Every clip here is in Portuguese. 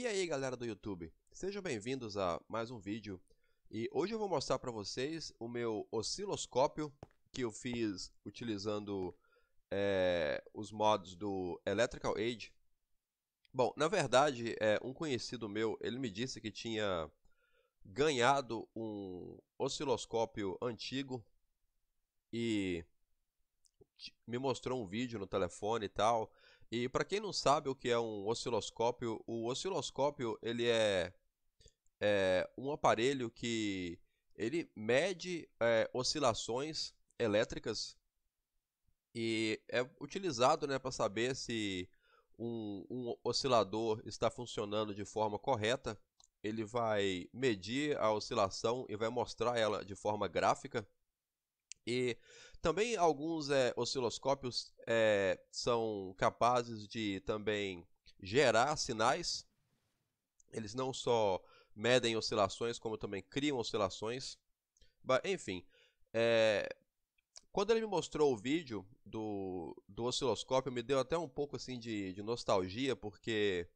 E aí galera do YouTube, sejam bem-vindos a mais um vídeo E hoje eu vou mostrar para vocês o meu osciloscópio que eu fiz utilizando é, os mods do Electrical Age Bom, na verdade, é, um conhecido meu, ele me disse que tinha ganhado um osciloscópio antigo e me mostrou um vídeo no telefone e tal e para quem não sabe o que é um osciloscópio, o osciloscópio ele é, é um aparelho que ele mede é, oscilações elétricas e é utilizado né, para saber se um, um oscilador está funcionando de forma correta. Ele vai medir a oscilação e vai mostrar ela de forma gráfica. E também alguns é, osciloscópios é, são capazes de também gerar sinais. Eles não só medem oscilações, como também criam oscilações. But, enfim, é, quando ele me mostrou o vídeo do, do osciloscópio, me deu até um pouco assim de, de nostalgia, porque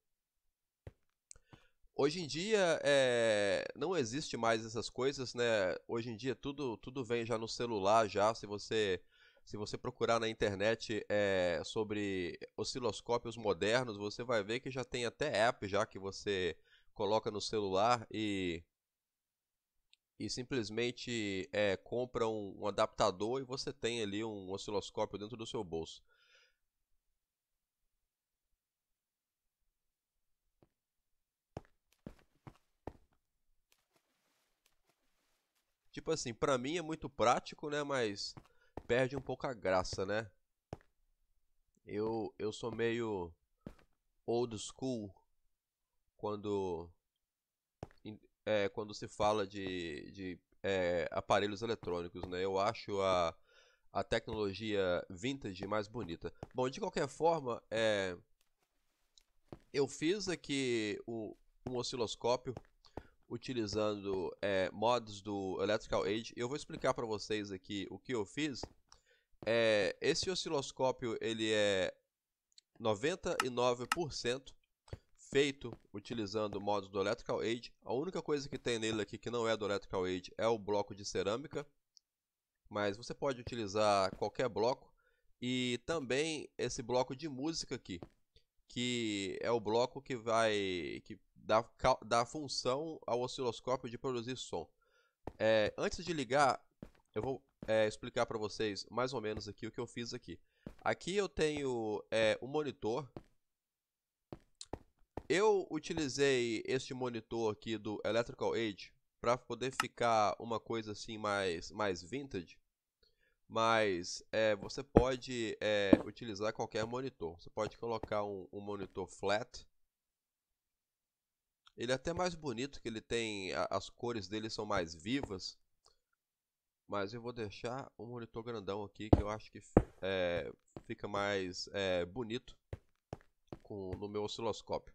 Hoje em dia é, não existe mais essas coisas, né? Hoje em dia tudo, tudo vem já no celular, já. Se você se você procurar na internet é, sobre osciloscópios modernos, você vai ver que já tem até app já que você coloca no celular e e simplesmente é, compra um, um adaptador e você tem ali um osciloscópio dentro do seu bolso. Tipo assim, pra mim é muito prático, né? Mas perde um pouco a graça, né? Eu, eu sou meio old school quando, é, quando se fala de, de é, aparelhos eletrônicos, né? Eu acho a, a tecnologia vintage mais bonita. Bom, de qualquer forma, é, eu fiz aqui o, um osciloscópio utilizando é, mods do Electrical Age. Eu vou explicar para vocês aqui o que eu fiz. É, esse osciloscópio ele é 99% feito utilizando mods do Electrical Age. A única coisa que tem nele aqui que não é do Electrical Age é o bloco de cerâmica. Mas você pode utilizar qualquer bloco. E também esse bloco de música aqui que é o bloco que vai que da, da função ao osciloscópio de produzir som. É, antes de ligar, eu vou é, explicar para vocês mais ou menos aqui o que eu fiz aqui. Aqui eu tenho é, um monitor. Eu utilizei este monitor aqui do Electrical Age para poder ficar uma coisa assim mais, mais vintage. Mas é, você pode é, utilizar qualquer monitor. Você pode colocar um, um monitor flat ele é até mais bonito, que ele tem. as cores dele são mais vivas. Mas eu vou deixar o um monitor grandão aqui, que eu acho que é, fica mais é, bonito com, no meu osciloscópio.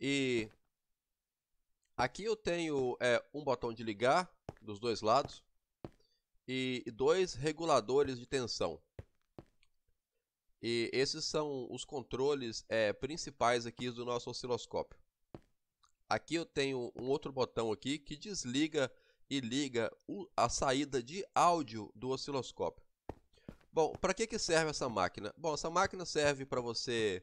E aqui eu tenho é, um botão de ligar dos dois lados e dois reguladores de tensão. E esses são os controles é, principais aqui do nosso osciloscópio. Aqui eu tenho um outro botão aqui que desliga e liga a saída de áudio do osciloscópio. Bom, para que, que serve essa máquina? Bom, essa máquina serve para você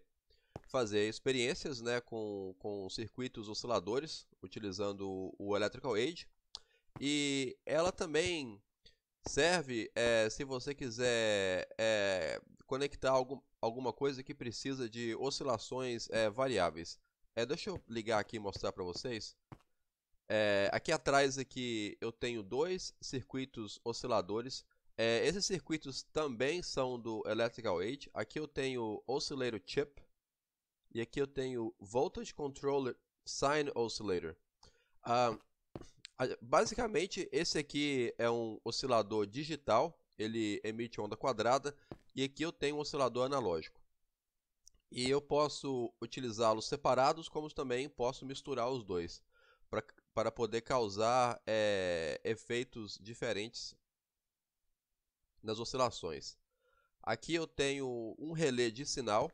fazer experiências né, com, com circuitos osciladores, utilizando o Electrical Age. E ela também serve é, se você quiser é, conectar algum, alguma coisa que precisa de oscilações é, variáveis. É, deixa eu ligar aqui e mostrar para vocês. É, aqui atrás aqui é eu tenho dois circuitos osciladores. É, esses circuitos também são do Electrical Age. Aqui eu tenho Oscillator Chip. E aqui eu tenho Voltage Controller Sine Oscillator. Ah, basicamente, esse aqui é um oscilador digital. Ele emite onda quadrada. E aqui eu tenho um oscilador analógico. E eu posso utilizá-los separados, como também posso misturar os dois, para poder causar é, efeitos diferentes nas oscilações. Aqui eu tenho um relé de sinal.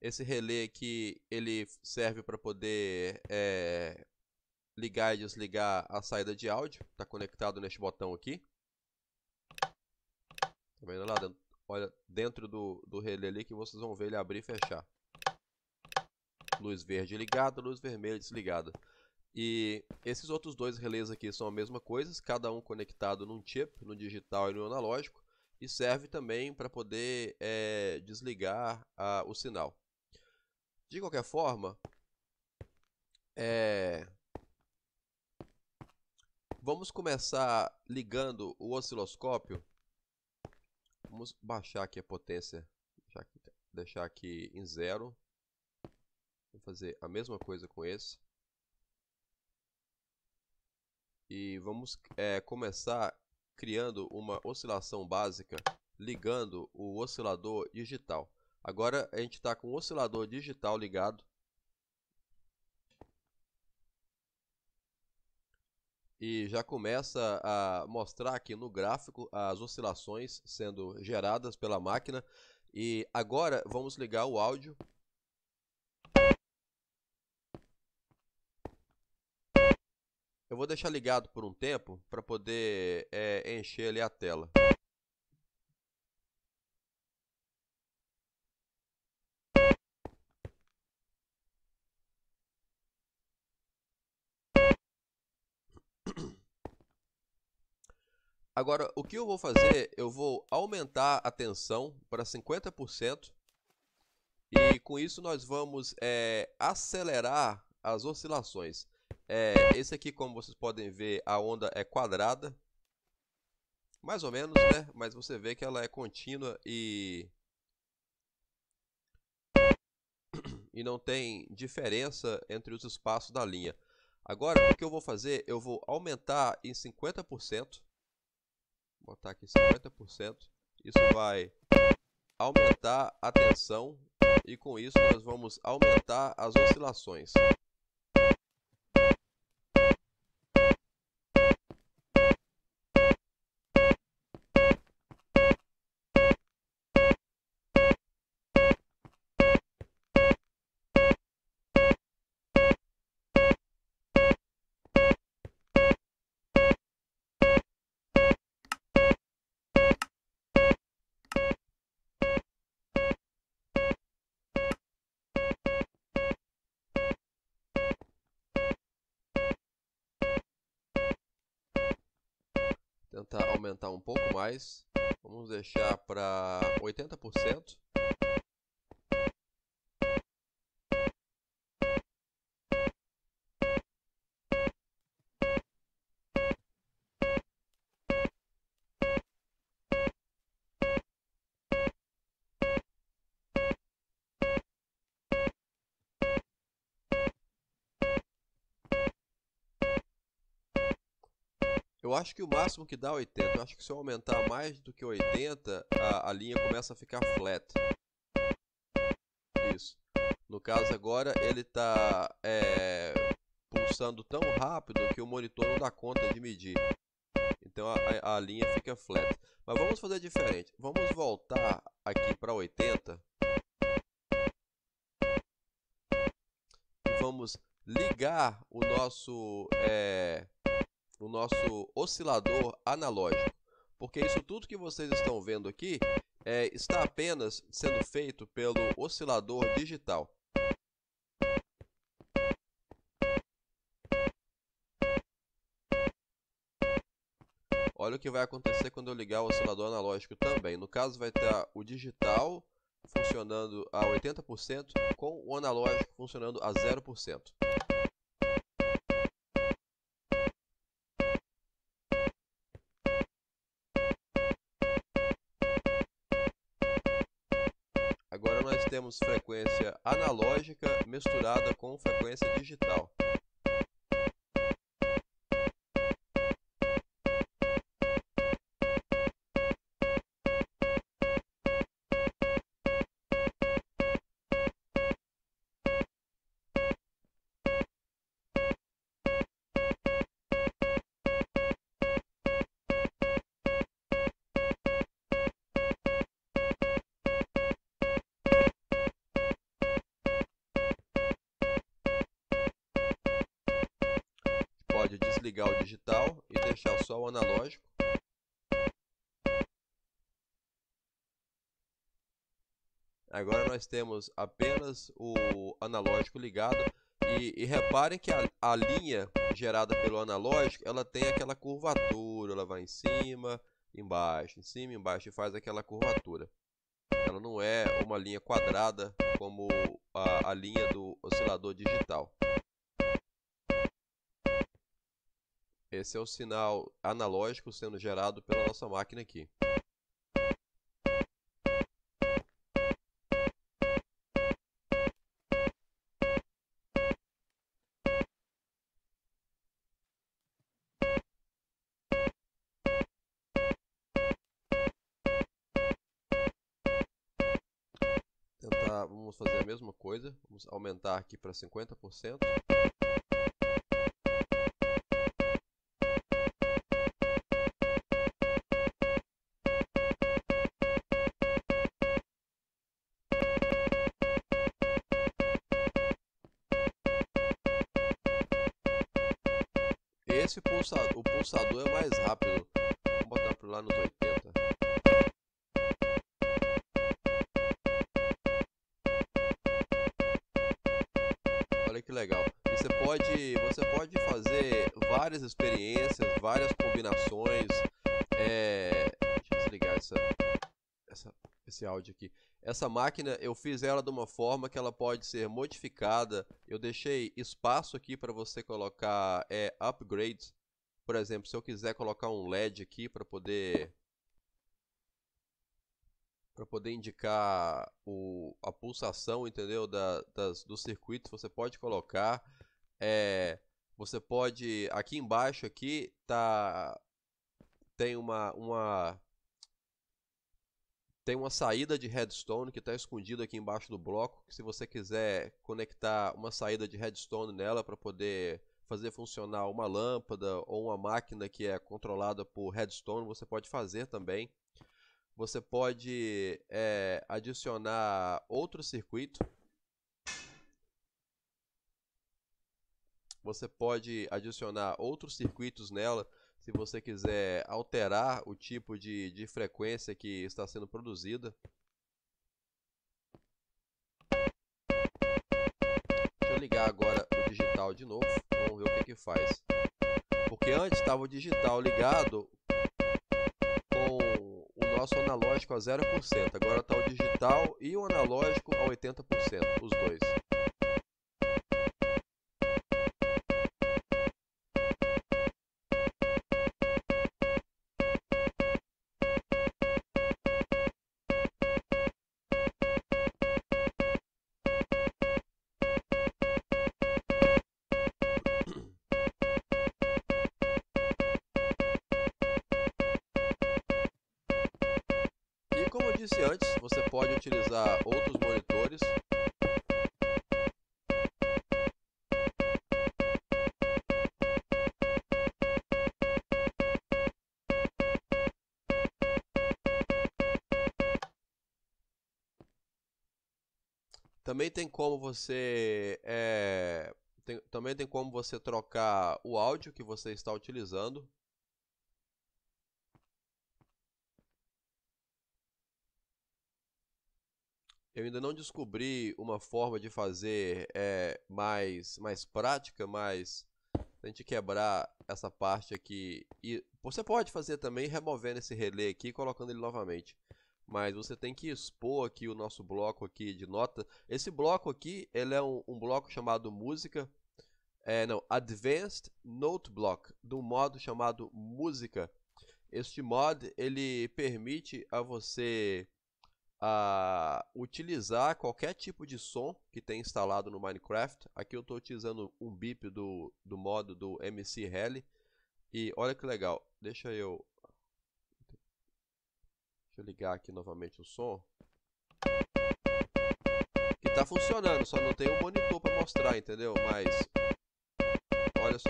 Esse relé aqui ele serve para poder é, ligar e desligar a saída de áudio. Está conectado neste botão aqui. Está vendo lá dentro? Olha, dentro do, do relé ali que vocês vão ver ele abrir e fechar. Luz verde ligada, luz vermelha desligada. E esses outros dois relés aqui são a mesma coisa, cada um conectado num chip, no digital e no analógico, e serve também para poder é, desligar a, o sinal. De qualquer forma, é... vamos começar ligando o osciloscópio vamos baixar aqui a potência, deixar aqui, em zero. Vou fazer a mesma coisa com esse. E vamos é, começar criando uma oscilação básica ligando o oscilador digital. Agora a gente está com o oscilador digital ligado e já começa a mostrar aqui no gráfico as oscilações sendo geradas pela máquina. E agora vamos ligar o áudio. Eu vou deixar ligado por um tempo para poder é, encher ali a tela. Agora, o que eu vou fazer, eu vou aumentar a tensão para 50%. E com isso nós vamos é, acelerar as oscilações. É, esse aqui, como vocês podem ver, a onda é quadrada. Mais ou menos, né? Mas você vê que ela é contínua e... E não tem diferença entre os espaços da linha. Agora, o que eu vou fazer? Eu vou aumentar em 50% botar aqui 50%. Isso vai aumentar a tensão e com isso nós vamos aumentar as oscilações. tentar aumentar um pouco mais. Vamos deixar para 80%. Eu acho que o máximo que dá 80. Eu acho que se eu aumentar mais do que 80, a, a linha começa a ficar flat. Isso. No caso agora, ele está é, pulsando tão rápido que o monitor não dá conta de medir. Então a, a linha fica flat. Mas vamos fazer diferente. Vamos voltar aqui para 80. E vamos ligar o nosso... É, no nosso oscilador analógico. Porque isso tudo que vocês estão vendo aqui é, está apenas sendo feito pelo oscilador digital. Olha o que vai acontecer quando eu ligar o oscilador analógico também. No caso, vai ter o digital funcionando a 80% com o analógico funcionando a 0%. termos frequência analógica misturada com frequência digital. desligar o digital e deixar só o analógico. Agora nós temos apenas o analógico ligado e, e reparem que a, a, linha gerada pelo analógico ela tem aquela curvatura, ela vai em cima, embaixo, em cima, embaixo e faz aquela curvatura. Ela não é uma linha quadrada como a, a linha do oscilador digital. Esse é o sinal analógico sendo gerado pela nossa máquina aqui. vamos fazer a mesma coisa, vamos aumentar aqui para cento. esse pulsador. O pulsador é mais rápido. Vou botar por lá nos 80. Olha que legal. E você pode, você pode fazer várias experiências, várias combinações. É... Deixa eu desligar essa, essa, esse áudio aqui. Essa máquina eu fiz ela de uma forma que ela pode ser modificada. Eu deixei espaço aqui para você colocar é, upgrades. Por exemplo, se eu quiser colocar um LED aqui para poder para poder indicar o, a pulsação, entendeu, da, das, do circuito você pode colocar. É, você pode aqui embaixo aqui tá tem uma uma tem uma saída de redstone que está escondida aqui embaixo do bloco, que se você quiser conectar uma saída de redstone nela para poder fazer funcionar uma lâmpada ou uma máquina que é controlada por redstone, você pode fazer também. Você pode é, adicionar outro circuito. Você pode adicionar outros circuitos nela se você quiser alterar o tipo de, de frequência que está sendo produzida. Deixa eu ligar agora o digital de novo, vamos ver o que, que faz. Porque antes estava o digital ligado com o nosso analógico a 0%, agora está o digital e o analógico a 80%, os dois. disse antes, você pode utilizar outros monitores Também tem como você é, tem, também tem como você trocar o áudio que você está utilizando Eu ainda não descobri uma forma de fazer é, mais, mais prática, mas a gente quebrar essa parte aqui. E você pode fazer também removendo esse relé aqui e colocando ele novamente. Mas você tem que expor aqui o nosso bloco aqui de nota. Esse bloco aqui, ele é um, um bloco chamado música. É, não, Advanced Note Block, de um modo chamado música. Este mod, ele permite a você a utilizar qualquer tipo de som que tem instalado no Minecraft. Aqui eu estou utilizando um bip do, do modo do MC Rally. E olha que legal, deixa eu... Deixa eu ligar aqui novamente o som. Que tá funcionando, só não tem o um monitor para mostrar, entendeu? Mas... Olha só.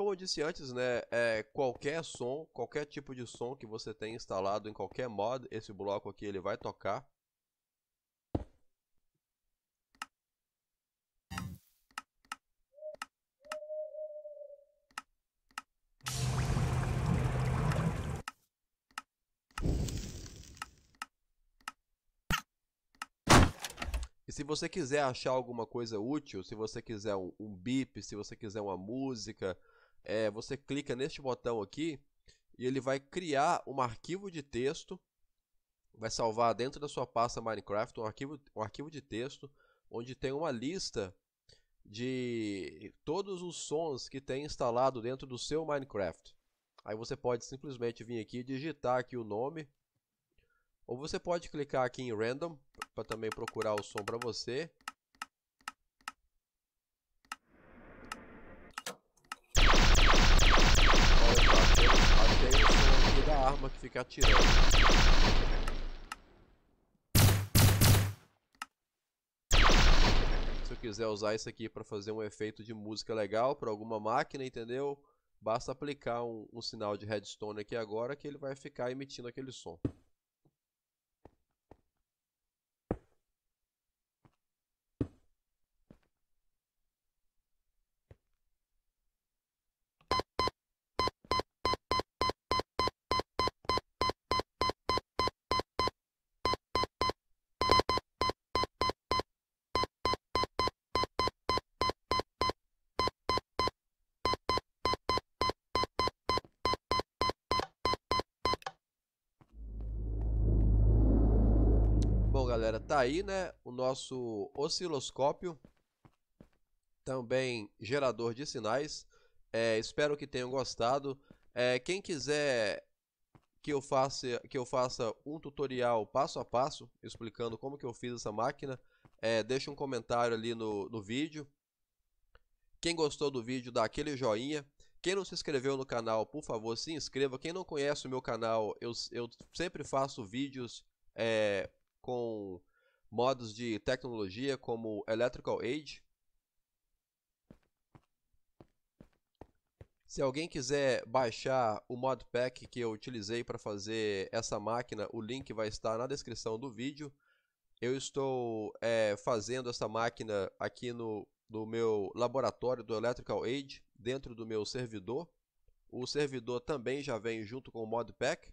como eu disse antes, né, é, qualquer som, qualquer tipo de som que você tem instalado em qualquer mod, esse bloco aqui ele vai tocar. E se você quiser achar alguma coisa útil, se você quiser um, um beep, se você quiser uma música, é, você clica neste botão aqui e ele vai criar um arquivo de texto, vai salvar dentro da sua pasta Minecraft um arquivo, um arquivo de texto onde tem uma lista de todos os sons que tem instalado dentro do seu Minecraft. Aí você pode simplesmente vir aqui e digitar aqui o nome. Ou você pode clicar aqui em Random para também procurar o som para você. arma que fica atirando. Se eu quiser usar isso aqui para fazer um efeito de música legal para alguma máquina, entendeu? Basta aplicar um, um sinal de redstone aqui agora que ele vai ficar emitindo aquele som. galera, tá aí, né? O nosso osciloscópio, também gerador de sinais. É, espero que tenham gostado. É, quem quiser que eu faça que eu faça um tutorial passo a passo explicando como que eu fiz essa máquina, é, deixa um comentário ali no, no vídeo. Quem gostou do vídeo, dá aquele joinha. Quem não se inscreveu no canal, por favor, se inscreva. Quem não conhece o meu canal, eu, eu sempre faço vídeos é, com modos de tecnologia como Electrical Age. Se alguém quiser baixar o modpack que eu utilizei para fazer essa máquina, o link vai estar na descrição do vídeo. Eu estou é, fazendo essa máquina aqui no, no meu laboratório do Electrical Age, dentro do meu servidor. O servidor também já vem junto com o modpack.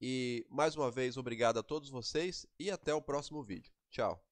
E mais uma vez, obrigado a todos vocês e até o próximo vídeo. Tchau!